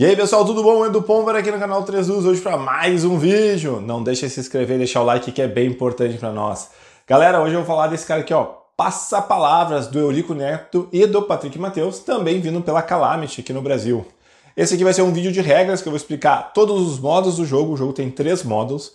E aí pessoal, tudo bom? Edu Pombar aqui no canal 3 Luz, hoje para mais um vídeo. Não deixa de se inscrever e deixar o like que é bem importante para nós. Galera, hoje eu vou falar desse cara aqui, ó, palavras do Eurico Neto e do Patrick Matheus, também vindo pela Calamity aqui no Brasil. Esse aqui vai ser um vídeo de regras que eu vou explicar todos os modos do jogo, o jogo tem três modos.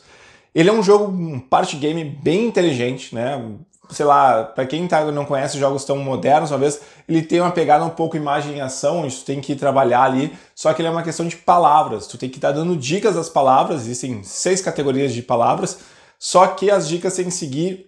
Ele é um jogo, um party game bem inteligente, né? sei lá, para quem tá, não conhece jogos tão modernos, talvez ele tem uma pegada um pouco imagem e ação, onde tu tem que trabalhar ali, só que ele é uma questão de palavras, tu tem que estar tá dando dicas das palavras, existem seis categorias de palavras, só que as dicas têm que seguir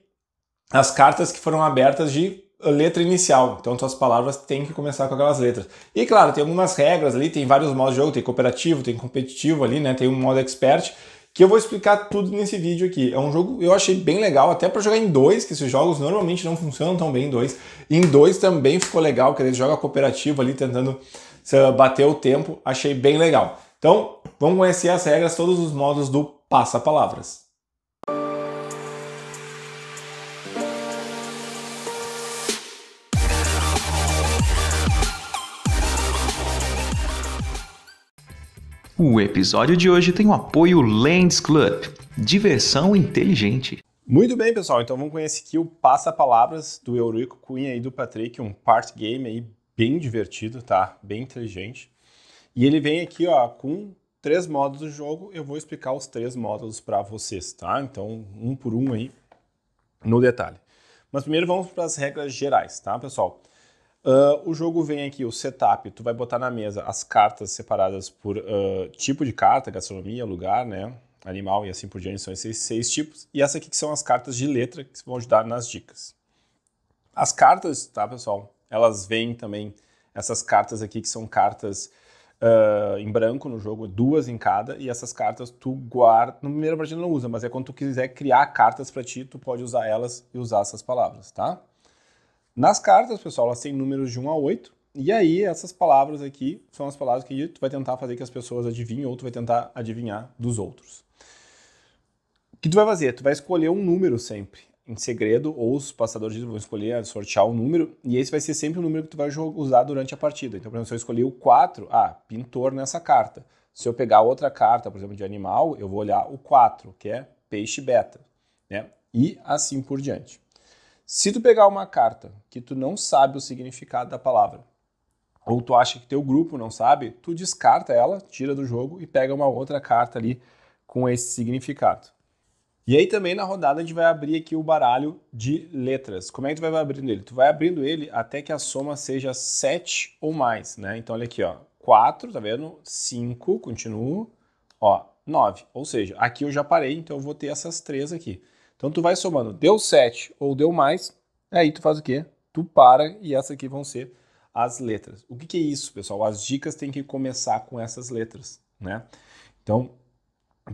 as cartas que foram abertas de letra inicial, então tuas palavras têm que começar com aquelas letras. E claro, tem algumas regras ali, tem vários modos de jogo, tem cooperativo, tem competitivo ali, né, tem um modo expert, que eu vou explicar tudo nesse vídeo aqui. É um jogo eu achei bem legal, até para jogar em dois, que esses jogos normalmente não funcionam tão bem em dois. em dois também ficou legal, que ele joga cooperativo ali, tentando bater o tempo. Achei bem legal. Então, vamos conhecer as regras, todos os modos do Passa Palavras. O episódio de hoje tem o apoio Lands Club, diversão inteligente. Muito bem, pessoal. Então vamos conhecer aqui o Passa-Palavras do Eurico Cunha e do Patrick, um part game aí bem divertido, tá? Bem inteligente. E ele vem aqui, ó, com três modos do jogo. Eu vou explicar os três modos para vocês, tá? Então, um por um aí, no detalhe. Mas primeiro vamos para as regras gerais, tá, pessoal? Uh, o jogo vem aqui, o setup, tu vai botar na mesa as cartas separadas por uh, tipo de carta, gastronomia, lugar, né? Animal e assim por diante, são esses seis tipos. E essa aqui que são as cartas de letra que vão ajudar nas dicas. As cartas, tá, pessoal? Elas vêm também, essas cartas aqui que são cartas uh, em branco no jogo, duas em cada, e essas cartas tu guarda. No primeiro partida não usa, mas é quando tu quiser criar cartas para ti, tu pode usar elas e usar essas palavras, tá? Nas cartas, pessoal, elas têm números de 1 a 8. E aí, essas palavras aqui são as palavras que tu vai tentar fazer que as pessoas adivinhem ou tu vai tentar adivinhar dos outros. O que tu vai fazer? Tu vai escolher um número sempre, em segredo, ou os passadores vão escolher, sortear o um número, e esse vai ser sempre o número que tu vai usar durante a partida. Então, por exemplo, se eu escolher o 4, ah, pintor nessa carta. Se eu pegar outra carta, por exemplo, de animal, eu vou olhar o 4, que é peixe beta, né? E assim por diante. Se tu pegar uma carta que tu não sabe o significado da palavra, ou tu acha que teu grupo não sabe, tu descarta ela, tira do jogo e pega uma outra carta ali com esse significado. E aí também na rodada a gente vai abrir aqui o baralho de letras. Como é que tu vai abrindo ele? Tu vai abrindo ele até que a soma seja 7 ou mais, né? Então olha aqui, ó, 4, tá vendo? 5, continuo, ó, 9. Ou seja, aqui eu já parei, então eu vou ter essas três aqui. Então tu vai somando, deu 7 ou deu mais, aí tu faz o quê? Tu para e essas aqui vão ser as letras. O que, que é isso, pessoal? As dicas têm que começar com essas letras, né? Então,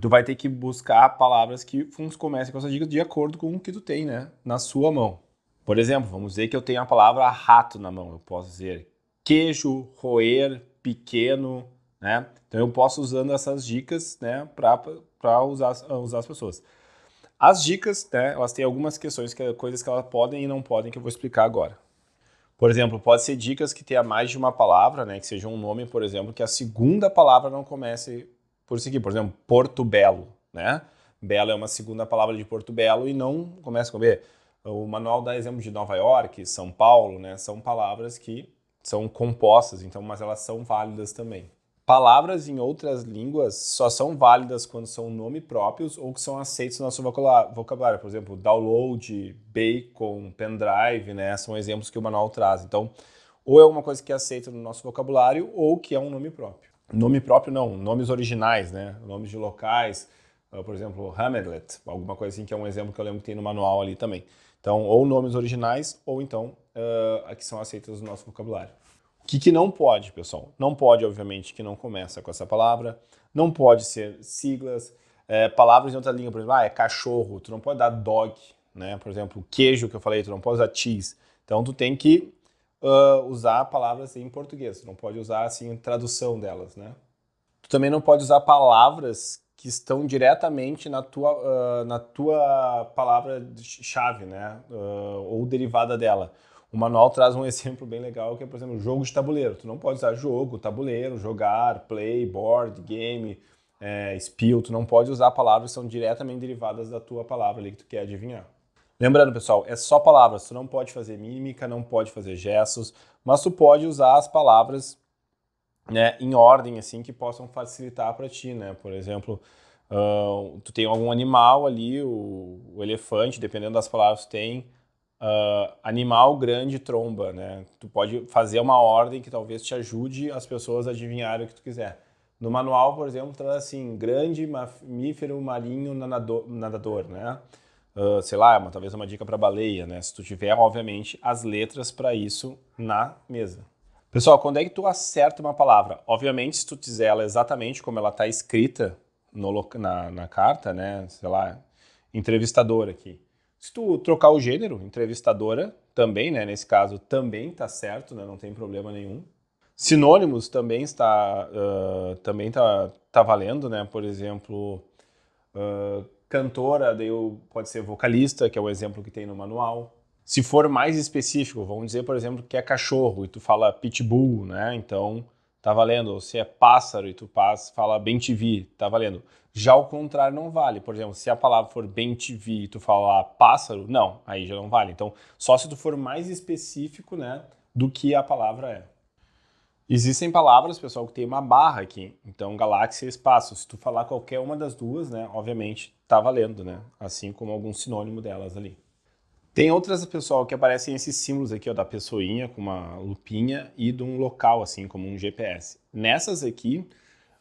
tu vai ter que buscar palavras que comecem com essas dicas de acordo com o que tu tem, né? Na sua mão. Por exemplo, vamos dizer que eu tenho a palavra rato na mão. Eu posso dizer queijo, roer, pequeno, né? Então eu posso usando essas dicas, né, para usar, usar as pessoas. As dicas, né, elas têm algumas questões, que, coisas que elas podem e não podem, que eu vou explicar agora. Por exemplo, pode ser dicas que tenha mais de uma palavra, né, que seja um nome, por exemplo, que a segunda palavra não comece por seguir. Por exemplo, Porto Belo, né? Belo é uma segunda palavra de Porto Belo e não começa com B. O manual dá exemplo de Nova York, São Paulo, né? São palavras que são compostas, então, mas elas são válidas também. Palavras em outras línguas só são válidas quando são nome próprios ou que são aceitos no nosso vocabulário. Por exemplo, download, bacon, pendrive, né? São exemplos que o manual traz. Então, ou é uma coisa que é aceita no nosso vocabulário ou que é um nome próprio. Nome próprio não, nomes originais, né? Nomes de locais, ah, por exemplo, Hamlet, alguma coisa assim que é um exemplo que eu lembro que tem no manual ali também. Então, ou nomes originais ou então uh, que são aceitos no nosso vocabulário. O que, que não pode, pessoal? Não pode, obviamente, que não começa com essa palavra, não pode ser siglas, é, palavras em outra língua, por exemplo, ah, é cachorro, tu não pode dar dog, né? Por exemplo, queijo que eu falei, tu não pode usar cheese. Então tu tem que uh, usar palavras assim em português, tu não pode usar assim tradução delas, né? Tu também não pode usar palavras que estão diretamente na tua, uh, na tua palavra-chave, né? Uh, ou derivada dela o manual traz um exemplo bem legal que é, por exemplo, jogo de tabuleiro. Tu não pode usar jogo, tabuleiro, jogar, play, board, game, é, spill. Tu não pode usar palavras que são diretamente derivadas da tua palavra ali que tu quer adivinhar. Lembrando, pessoal, é só palavras. Tu não pode fazer mímica, não pode fazer gestos, mas tu pode usar as palavras né, em ordem, assim, que possam facilitar para ti, né? Por exemplo, uh, tu tem algum animal ali, o, o elefante, dependendo das palavras que tu tem, uh, animal grande tromba, né? Tu pode fazer uma ordem que talvez te ajude as pessoas a adivinharem o que tu quiser. No manual, por exemplo, traz assim, grande mamífero marinho nadador, nadador né? Uh, sei lá, é uma, talvez uma dica para baleia, né? Se tu tiver, obviamente, as letras para isso na mesa. Pessoal, quando é que tu acerta uma palavra? Obviamente, se tu dizer ela exatamente como ela está escrita no, na, na, carta, né? Sei lá, entrevistador aqui. Se tu trocar o gênero, entrevistadora também, né? Nesse caso também tá certo, né? Não tem problema nenhum. Sinônimos também está uh, também tá, tá valendo, né? Por exemplo, uh, cantora, daí pode ser vocalista, que é o exemplo que tem no manual. Se for mais específico, vamos dizer, por exemplo, que é cachorro e tu fala pitbull, né? Então tá valendo. Ou se é pássaro e tu fala bem te vi, tá valendo. Já o contrário não vale. Por exemplo, se a palavra for bem vi e tu falar pássaro, não, aí já não vale. Então, só se tu for mais específico, né, do que a palavra é. Existem palavras, pessoal, que tem uma barra aqui. Então, galáxia e espaço. Se tu falar qualquer uma das duas, né, obviamente tá valendo, né? Assim como algum sinônimo delas ali. Tem outras, pessoal, que aparecem esses símbolos aqui, ó, da pessoinha com uma lupinha e de um local, assim, como um GPS. Nessas aqui,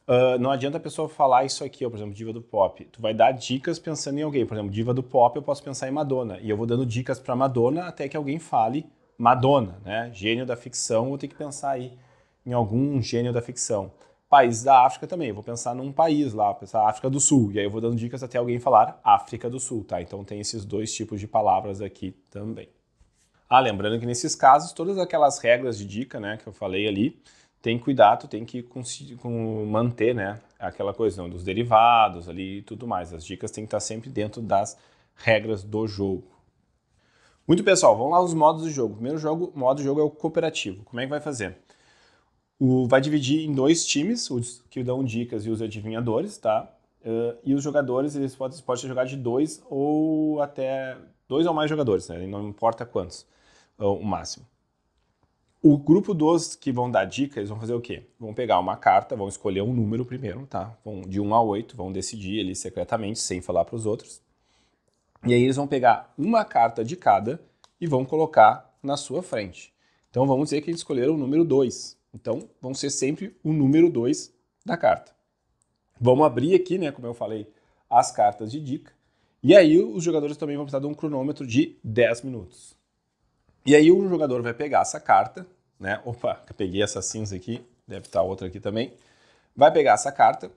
Uh, não adianta a pessoa falar isso aqui, ó, por exemplo, diva do pop. Tu vai dar dicas pensando em alguém. Por exemplo, diva do pop, eu posso pensar em Madonna. E eu vou dando dicas para Madonna até que alguém fale Madonna, né? Gênio da ficção, vou ter que pensar aí em algum gênio da ficção. País da África também, eu vou pensar num país lá, pensar África do Sul. E aí eu vou dando dicas até alguém falar África do Sul, tá? Então tem esses dois tipos de palavras aqui também. Ah, lembrando que nesses casos, todas aquelas regras de dica, né, que eu falei ali, tem que cuidar, tem que conseguir manter, né, aquela coisa dos derivados ali e tudo mais. As dicas têm que estar sempre dentro das regras do jogo. Muito pessoal, vamos lá os modos do jogo. O primeiro jogo, modo de jogo é o cooperativo. Como é que vai fazer? O, vai dividir em dois times, os que dão dicas e os adivinhadores, tá? Uh, e os jogadores, eles podem, podem jogar de dois ou até dois ou mais jogadores, né? Não importa quantos, eh, o máximo. O grupo dos que vão dar dica, eles vão fazer o quê? Vão pegar uma carta, vão escolher um número primeiro, tá? Vão, de 1 a 8, vão decidir ali secretamente, sem falar para os outros. E aí eles vão pegar uma carta de cada e vão colocar na sua frente. Então vamos dizer que eles escolheram o número 2. Então vão ser sempre o número 2 da carta. Vamos abrir aqui, né, como eu falei, as cartas de dica. E aí os jogadores também vão precisar de um cronômetro de 10 minutos. E aí o jogador vai pegar essa carta, né? Opa, peguei essa cinza aqui, deve estar outra aqui também. Vai pegar essa carta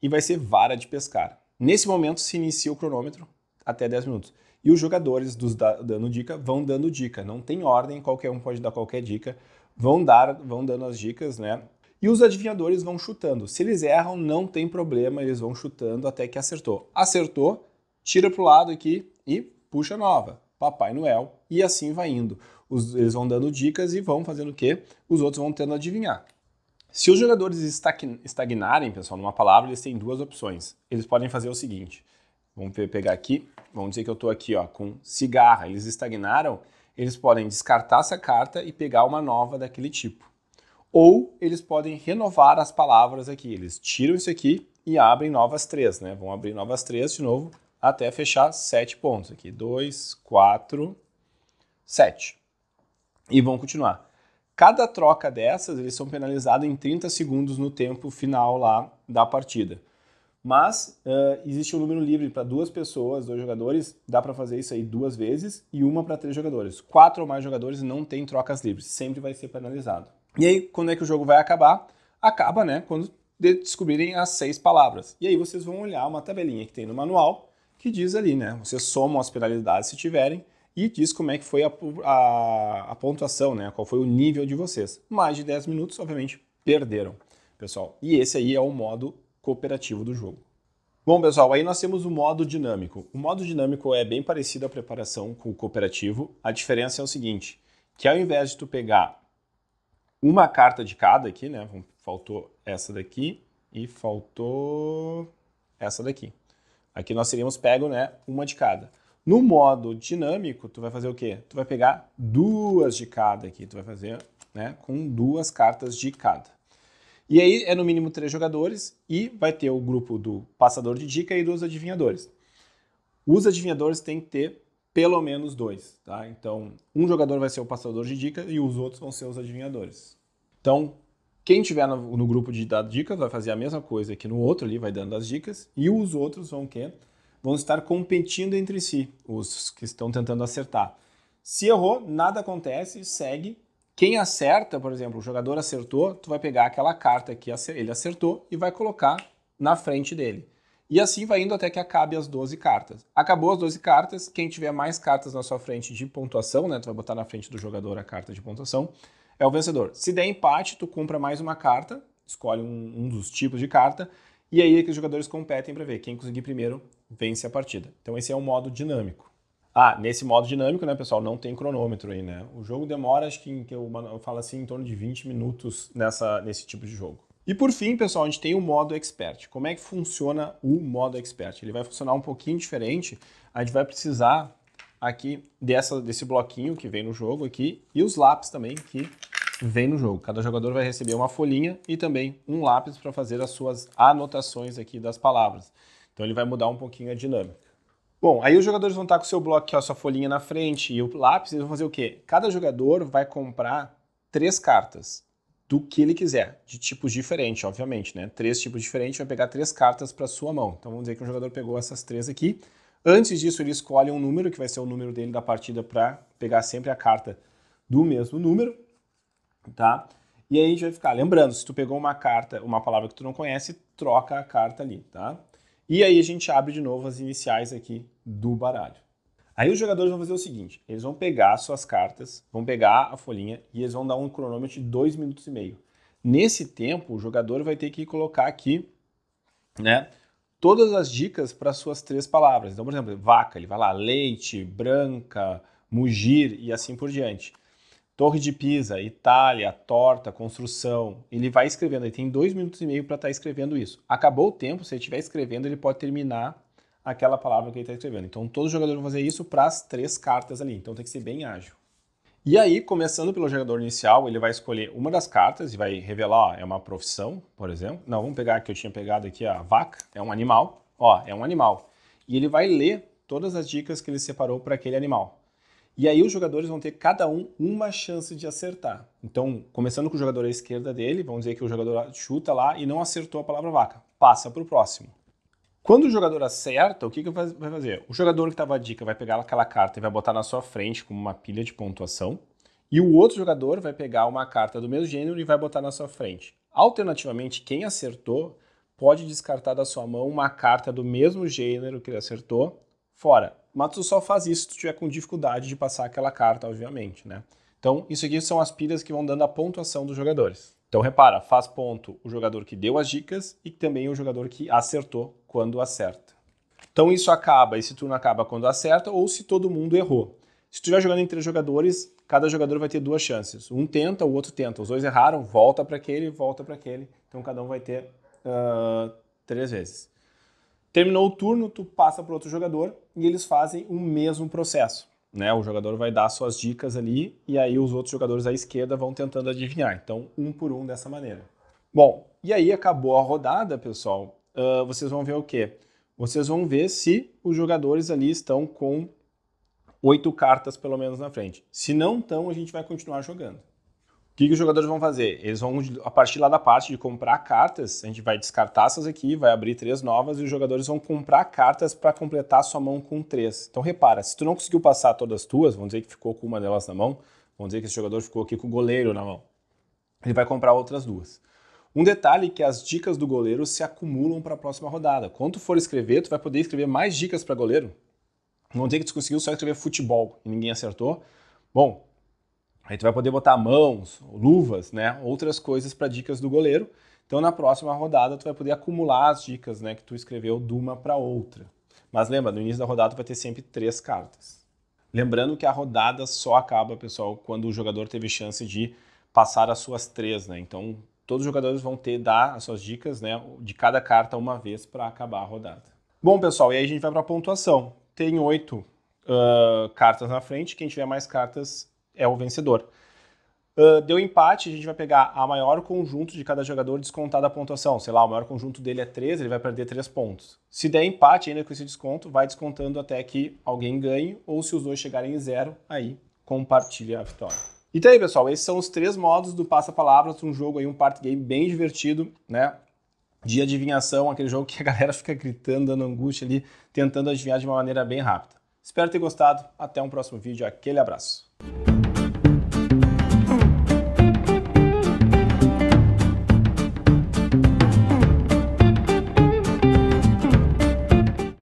e vai ser vara de pescar. Nesse momento se inicia o cronômetro até 10 minutos. E os jogadores dos da, dando dica vão dando dica. Não tem ordem, qualquer um pode dar qualquer dica. Vão dar, vão dando as dicas, né? E os adivinhadores vão chutando. Se eles erram, não tem problema, eles vão chutando até que acertou. Acertou, tira para o lado aqui e puxa nova. Papai Noel e assim vai indo. Os, eles vão dando dicas e vão fazendo o quê? os outros vão tendo adivinhar. Se os jogadores estagnarem, pessoal, numa palavra, eles têm duas opções. Eles podem fazer o seguinte: vamos pegar aqui, vamos dizer que eu estou aqui ó, com cigarra, eles estagnaram, eles podem descartar essa carta e pegar uma nova daquele tipo. Ou eles podem renovar as palavras aqui. Eles tiram isso aqui e abrem novas três, né? Vão abrir novas três de novo até fechar 7 pontos. Aqui, 2, 4, 7. E vão continuar. Cada troca dessas, eles são penalizados em 30 segundos no tempo final lá da partida. Mas uh, existe um número livre para duas pessoas, dois jogadores, dá para fazer isso aí duas vezes, e uma para três jogadores. Quatro ou mais jogadores não tem trocas livres, sempre vai ser penalizado. E aí, quando é que o jogo vai acabar? Acaba, né, quando descobrirem as seis palavras. E aí vocês vão olhar uma tabelinha que tem no manual, que diz ali, né? Você soma as penalidades se tiverem e diz como é que foi a, a, a pontuação, né? Qual foi o nível de vocês. Mais de 10 minutos, obviamente, perderam, pessoal. E esse aí é o modo cooperativo do jogo. Bom, pessoal, aí nós temos o modo dinâmico. O modo dinâmico é bem parecido à preparação com o cooperativo. A diferença é o seguinte, que ao invés de tu pegar uma carta de cada aqui, né? Faltou essa daqui e faltou essa daqui. Aqui nós seríamos pego né, uma de cada. No modo dinâmico, tu vai fazer o quê? Tu vai pegar duas de cada aqui. Tu vai fazer né, com duas cartas de cada. E aí é no mínimo três jogadores e vai ter o grupo do passador de dica e dos adivinhadores. Os adivinhadores têm que ter pelo menos dois, tá? Então, um jogador vai ser o passador de dica e os outros vão ser os adivinhadores. Então, quem tiver no, no grupo de dar dicas vai fazer a mesma coisa que no outro ali, vai dando as dicas, e os outros vão quê? vão estar competindo entre si, os que estão tentando acertar. Se errou, nada acontece, segue. Quem acerta, por exemplo, o jogador acertou, tu vai pegar aquela carta que ele acertou e vai colocar na frente dele. E assim vai indo até que acabe as 12 cartas. Acabou as 12 cartas, quem tiver mais cartas na sua frente de pontuação, né, tu vai botar na frente do jogador a carta de pontuação, é o vencedor. Se der empate, tu compra mais uma carta, escolhe um, um dos tipos de carta, e aí que os jogadores competem para ver quem conseguir primeiro vence a partida. Então esse é um modo dinâmico. Ah, nesse modo dinâmico, né, pessoal, não tem cronômetro aí, né? O jogo demora, acho que, que eu, eu falo assim, em torno de 20 minutos nessa, nesse tipo de jogo. E por fim, pessoal, a gente tem o modo expert. Como é que funciona o modo expert? Ele vai funcionar um pouquinho diferente. A gente vai precisar aqui dessa, desse bloquinho que vem no jogo aqui e os lápis também que vem no jogo. Cada jogador vai receber uma folhinha e também um lápis para fazer as suas anotações aqui das palavras. Então ele vai mudar um pouquinho a dinâmica. Bom, aí os jogadores vão estar com o seu bloco, aqui, a sua folhinha na frente e o lápis, eles vão fazer o quê? Cada jogador vai comprar três cartas do que ele quiser, de tipos diferentes, obviamente, né? Três tipos diferentes, vai pegar três cartas para sua mão. Então vamos dizer que um jogador pegou essas três aqui. Antes disso, ele escolhe um número, que vai ser o número dele da partida para pegar sempre a carta do mesmo número tá? E aí a gente vai ficar, lembrando, se tu pegou uma carta, uma palavra que tu não conhece, troca a carta ali, tá? E aí a gente abre de novo as iniciais aqui do baralho. Aí os jogadores vão fazer o seguinte, eles vão pegar suas cartas, vão pegar a folhinha e eles vão dar um cronômetro de 2 minutos e meio. Nesse tempo, o jogador vai ter que colocar aqui, né, todas as dicas para suas três palavras. Então, por exemplo, vaca, ele vai lá, leite, branca, mugir e assim por diante. Torre de Pisa, Itália, torta, construção. Ele vai escrevendo, ele tem dois minutos e meio para estar tá escrevendo isso. Acabou o tempo, se ele estiver escrevendo, ele pode terminar aquela palavra que ele está escrevendo. Então, todos os jogadores vão fazer isso para as três cartas ali. Então, tem que ser bem ágil. E aí, começando pelo jogador inicial, ele vai escolher uma das cartas e vai revelar, ó, é uma profissão, por exemplo. Não, vamos pegar que eu tinha pegado aqui a vaca, é um animal. Ó, é um animal. E ele vai ler todas as dicas que ele separou para aquele animal. E aí os jogadores vão ter cada um uma chance de acertar. Então, começando com o jogador à esquerda dele, vamos dizer que o jogador chuta lá e não acertou a palavra vaca. Passa para o próximo. Quando o jogador acerta, o que, que vai fazer? O jogador que estava a dica vai pegar aquela carta e vai botar na sua frente como uma pilha de pontuação. E o outro jogador vai pegar uma carta do mesmo gênero e vai botar na sua frente. Alternativamente, quem acertou pode descartar da sua mão uma carta do mesmo gênero que ele acertou fora mas tu só faz isso se tu tiver com dificuldade de passar aquela carta, obviamente, né? Então, isso aqui são as pilhas que vão dando a pontuação dos jogadores. Então, repara, faz ponto o jogador que deu as dicas e também o jogador que acertou quando acerta. Então, isso acaba, esse turno acaba quando acerta ou se todo mundo errou. Se tu estiver jogando entre jogadores, cada jogador vai ter duas chances. Um tenta, o outro tenta. Os dois erraram, volta para aquele, volta para aquele. Então, cada um vai ter uh, três vezes. Terminou o turno, tu passa para outro jogador e eles fazem o mesmo processo. Né? O jogador vai dar suas dicas ali e aí os outros jogadores à esquerda vão tentando adivinhar. Então, um por um dessa maneira. Bom, e aí acabou a rodada, pessoal. Uh, vocês vão ver o quê? Vocês vão ver se os jogadores ali estão com oito cartas pelo menos na frente. Se não estão, a gente vai continuar jogando que, que os jogadores vão fazer? Eles vão, a partir lá da parte de comprar cartas, a gente vai descartar essas aqui, vai abrir três novas e os jogadores vão comprar cartas para completar a sua mão com três. Então repara, se tu não conseguiu passar todas as tuas, vamos dizer que ficou com uma delas na mão, vamos dizer que esse jogador ficou aqui com o goleiro na mão, ele vai comprar outras duas. Um detalhe é que as dicas do goleiro se acumulam para a próxima rodada. Quando tu for escrever, tu vai poder escrever mais dicas para goleiro. Vamos dizer que tu conseguiu só escrever futebol e ninguém acertou. Bom, a gente vai poder botar mãos, luvas, né? Outras coisas para dicas do goleiro. Então na próxima rodada tu vai poder acumular as dicas, né, que tu escreveu de uma para outra. Mas lembra, no início da rodada tu vai ter sempre três cartas. Lembrando que a rodada só acaba, pessoal, quando o jogador teve chance de passar as suas três, né? Então todos os jogadores vão ter dar as suas dicas, né, de cada carta uma vez para acabar a rodada. Bom, pessoal, e aí a gente vai para a pontuação. Tem oito uh, cartas na frente. Quem tiver mais cartas é o vencedor. Uh, deu empate, a gente vai pegar a maior conjunto de cada jogador descontada a pontuação. Sei lá, o maior conjunto dele é 3, ele vai perder 3 pontos. Se der empate ainda com esse desconto, vai descontando até que alguém ganhe, ou se os dois chegarem em zero, aí compartilha a vitória. Então aí, pessoal, esses são os três modos do Passa-Palavras, um jogo aí, um party game bem divertido, né? De adivinhação, aquele jogo que a galera fica gritando, dando angústia ali, tentando adivinhar de uma maneira bem rápida. Espero ter gostado, até um próximo vídeo, aquele abraço.